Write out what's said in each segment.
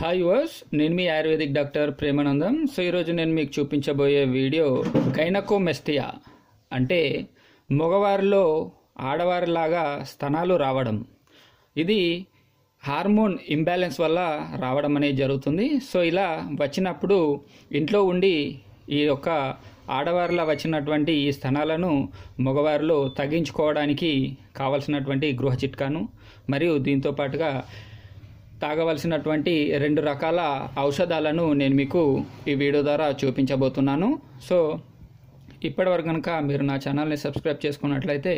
hi వాస్ నేను మీ ఆయుర్వేదిక్ డాక్టర్ ప్రేమానందం సో ఈరోజు నేను మీకు చూపించబోయే వీడియో మెస్తియా అంటే మగవారిలో ఆడవారిలాగా స్తనాలు రావడం ఇది హార్మోన్ ఇంబ్యాలెన్స్ వల్ల రావడం అనేది జరుగుతుంది సో ఇలా వచ్చినప్పుడు ఇంట్లో ఉండి ఈ యొక్క ఆడవారిలో వచ్చినటువంటి ఈ స్థనాలను మగవారిలో తగ్గించుకోవడానికి కావలసినటువంటి గృహ చిట్కాను మరియు దీంతో పాటుగా తాగవలసినటువంటి రెండు రకాల ఔషధాలను నేను మీకు ఈ వీడియో ద్వారా చూపించబోతున్నాను సో ఇప్పటివరకు కనుక మీరు నా ఛానల్ని సబ్స్క్రైబ్ చేసుకున్నట్లయితే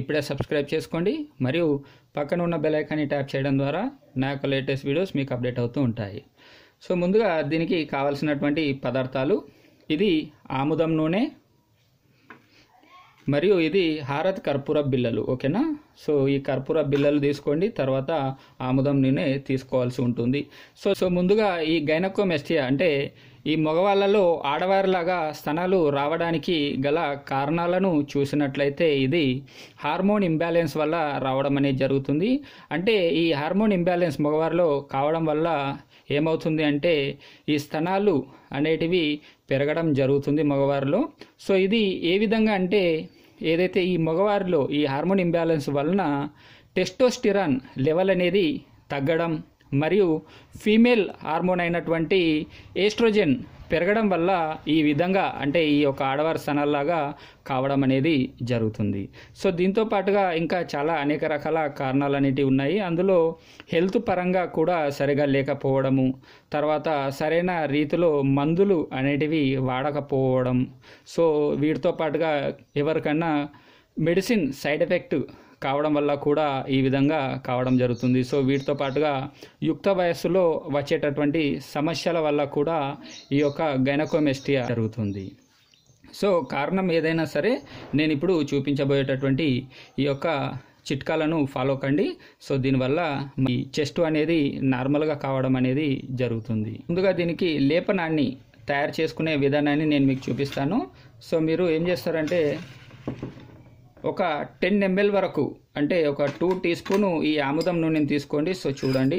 ఇప్పుడే సబ్స్క్రైబ్ చేసుకోండి మరియు పక్కన ఉన్న బెల్ ఐకాన్ని ట్యాప్ చేయడం ద్వారా నా యొక్క లేటెస్ట్ వీడియోస్ మీకు అప్డేట్ అవుతూ ఉంటాయి సో ముందుగా దీనికి కావలసినటువంటి పదార్థాలు ఇది ఆముదం నూనె మరియు ఇది హారత్ కర్పూర బిల్లలు ఓకేనా సో ఈ కర్పూర బిల్లలు తీసుకోండి తర్వాత ఆముదం నేనే తీసుకోవాల్సి ఉంటుంది సో సో ముందుగా ఈ గైనకోమెస్టియా అంటే ఈ మగవాళ్ళలో ఆడవారిలాగా స్తనాలు రావడానికి గల కారణాలను చూసినట్లయితే ఇది హార్మోన్ ఇంబ్యాలెన్స్ వల్ల రావడం అనేది జరుగుతుంది అంటే ఈ హార్మోన్ ఇంబ్యాలెన్స్ మగవారిలో కావడం వల్ల ఏమవుతుంది అంటే ఈ స్తనాలు అనేటివి పెరగడం జరుగుతుంది మగవారిలో సో ఇది ఏ విధంగా అంటే ఏదైతే ఈ మగవారిలో ఈ హార్మోన్ ఇంబ్యాలెన్స్ వలన టెస్టోస్టిరాన్ లెవెల్ అనేది తగ్గడం మరియు ఫీమేల్ హార్మోన్ అయినటువంటి ఏస్ట్రోజెన్ పెరగడం వల్ల ఈ విధంగా అంటే ఈ యొక్క ఆడవారి సనల్లాగా కావడం అనేది జరుగుతుంది సో దీంతో పాటుగా ఇంకా చాలా అనేక రకాల కారణాలు అనేటివి ఉన్నాయి అందులో హెల్త్ పరంగా కూడా సరిగా లేకపోవడము తర్వాత సరైన రీతిలో మందులు అనేటివి వాడకపోవడం సో వీటితో పాటుగా ఎవరికన్నా మెడిసిన్ సైడ్ ఎఫెక్ట్ కావడం వల్ల కూడా ఈ విధంగా కావడం జరుగుతుంది సో వీటితో పాటుగా యుక్త వయస్సులో వచ్చేటటువంటి సమస్యల వల్ల కూడా ఈ యొక్క గైనకోమెస్టియా జరుగుతుంది సో కారణం ఏదైనా సరే నేను ఇప్పుడు చూపించబోయేటటువంటి ఈ యొక్క చిట్కాలను ఫాలో కండి సో దీనివల్ల మీ చెస్ట్ అనేది నార్మల్గా కావడం అనేది జరుగుతుంది ముందుగా దీనికి లేపనాన్ని తయారు చేసుకునే విధానాన్ని నేను మీకు చూపిస్తాను సో మీరు ఏం చేస్తారంటే ఒక టెన్ ఎంఎల్ వరకు అంటే ఒక టూ టీ స్పూను ఈ ఆముదం నూనెని తీసుకోండి సో చూడండి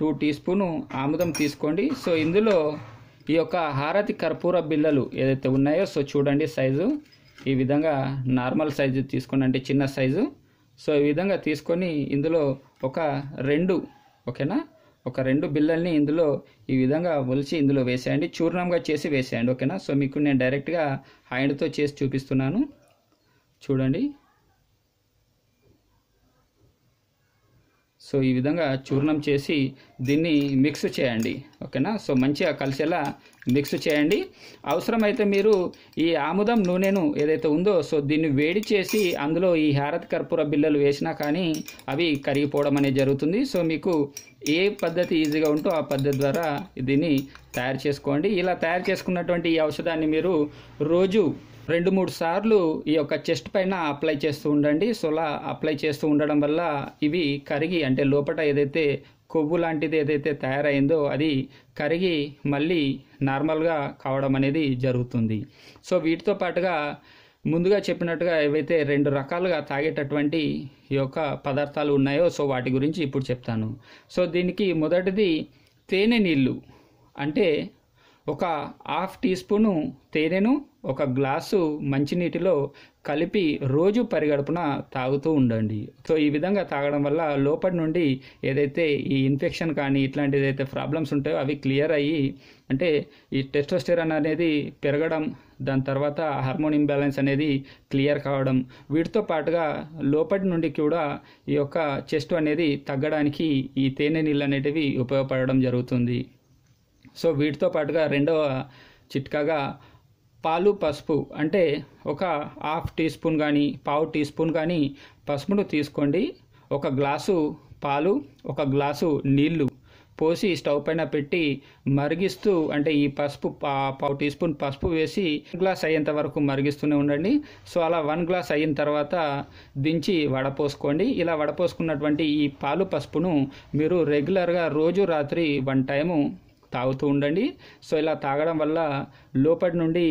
టూ టీ స్పూను ఆముదం తీసుకోండి సో ఇందులో ఈ యొక్క హారతి కర్పూర బిళ్ళలు ఏదైతే ఉన్నాయో సో చూడండి సైజు ఈ విధంగా నార్మల్ సైజు తీసుకోండి అంటే చిన్న సైజు సో ఈ విధంగా తీసుకొని ఇందులో ఒక రెండు ఓకేనా ఒక రెండు బిళ్ళల్ని ఇందులో ఈ విధంగా ఒలిచి ఇందులో వేసేయండి చూర్ణంగా చేసి వేసేయండి ఓకేనా సో మీకు నేను డైరెక్ట్గా హ్యాండ్తో చేసి చూపిస్తున్నాను చూడండి సో ఈ విధంగా చూర్ణం చేసి దీన్ని మిక్స్ చేయండి ఓకేనా సో మంచిగా కలిసేలా మిక్స్ చేయండి అవసరమైతే మీరు ఈ ఆముదం నూనెను ఏదైతే ఉందో సో దీన్ని వేడి చేసి అందులో ఈ హారతి కర్పూర బిల్లలు వేసినా కానీ అవి కరిగిపోవడం అనేది జరుగుతుంది సో మీకు ఏ పద్ధతి ఈజీగా ఉంటో ఆ పద్ధతి ద్వారా దీన్ని తయారు చేసుకోండి ఇలా తయారు చేసుకున్నటువంటి ఈ ఔషధాన్ని మీరు రోజు రెండు మూడు సార్లు ఈ యొక్క చెస్ట్ పైన అప్లై చేస్తూ ఉండండి సో అలా అప్లై చేస్తూ ఉండడం వల్ల ఇవి కరిగి అంటే లోపల ఏదైతే కొవ్వు లాంటిది ఏదైతే తయారైందో అది కరిగి మళ్ళీ నార్మల్గా కావడం అనేది జరుగుతుంది సో వీటితో పాటుగా ముందుగా చెప్పినట్టుగా ఏవైతే రెండు రకాలుగా తాగేటటువంటి ఈ యొక్క పదార్థాలు ఉన్నాయో సో వాటి గురించి ఇప్పుడు చెప్తాను సో దీనికి మొదటిది తేనె నీళ్ళు అంటే ఒక హాఫ్ టీ స్పూను తేనెను ఒక గ్లాసు మంచినీటిలో కలిపి రోజు పరిగడుపున తాగుతూ ఉండండి సో ఈ విధంగా తాగడం వల్ల లోపటి నుండి ఏదైతే ఈ ఇన్ఫెక్షన్ కానీ ఇట్లాంటిది అయితే ప్రాబ్లమ్స్ ఉంటాయో అవి క్లియర్ అయ్యి అంటే ఈ టెస్టోస్టెరాన్ అనేది పెరగడం దాని తర్వాత హార్మోన్ ఇంబ్యాలెన్స్ అనేది క్లియర్ కావడం వీటితో పాటుగా లోపటి నుండి కూడా ఈ యొక్క చెస్ట్ అనేది తగ్గడానికి ఈ తేనె నీళ్ళు అనేటివి ఉపయోగపడడం జరుగుతుంది సో వీటితో పాటుగా రెండవ చిట్కాగా పాలు పసుపు అంటే ఒక హాఫ్ టీ స్పూన్ కానీ పావు టీ స్పూన్ కానీ పసుపును తీసుకోండి ఒక గ్లాసు పాలు ఒక గ్లాసు నీళ్లు పోసి స్టవ్ పైన పెట్టి మరిగిస్తూ అంటే ఈ పసుపు పావు టీ స్పూన్ పసుపు వేసి గ్లాస్ అయ్యేంత వరకు మరిగిస్తూనే ఉండండి సో అలా వన్ గ్లాస్ అయిన తర్వాత దించి వడపోసుకోండి ఇలా వడపోసుకున్నటువంటి ఈ పాలు పసుపును మీరు రెగ్యులర్గా రోజు రాత్రి వన్ టైము తాగుతూ ఉండండి సో ఇలా తాగడం వల్ల లోపటి నుండి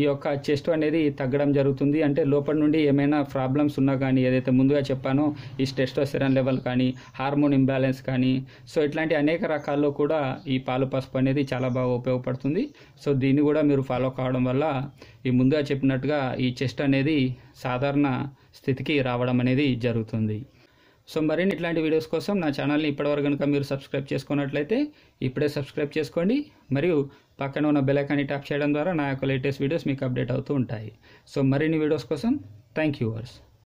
ఈ యొక్క చెస్ట్ అనేది తగ్గడం జరుగుతుంది అంటే లోపటి నుండి ఏమైనా ప్రాబ్లమ్స్ ఉన్నా కానీ ఏదైతే ముందుగా చెప్పానో ఈ టెస్టోస్టెరాన్ లెవెల్ కానీ హార్మోన్ ఇంబ్యాలెన్స్ కానీ సో ఇట్లాంటి అనేక రకాల్లో కూడా ఈ పాలు పసుపు అనేది చాలా బాగా ఉపయోగపడుతుంది సో దీన్ని కూడా మీరు ఫాలో కావడం వల్ల ఈ ముందుగా చెప్పినట్టుగా ఈ చెస్ట్ అనేది సాధారణ స్థితికి రావడం అనేది జరుగుతుంది సో మరిన్ని ఇట్లాంటి వీడియోస్ కోసం నా ఛానల్ని ఇప్పటివరకు కనుక మీరు సబ్స్క్రైబ్ చేసుకున్నట్లయితే ఇప్పుడే సబ్స్క్రైబ్ చేసుకోండి మరియు పక్కన ఉన్న బెలైకాన్ని ట్యాప్ చేయడం ద్వారా నా యొక్క లేటెస్ట్ వీడియోస్ మీకు అప్డేట్ అవుతూ ఉంటాయి సో మరిన్ని వీడియోస్ కోసం థ్యాంక్ యూ వర్స్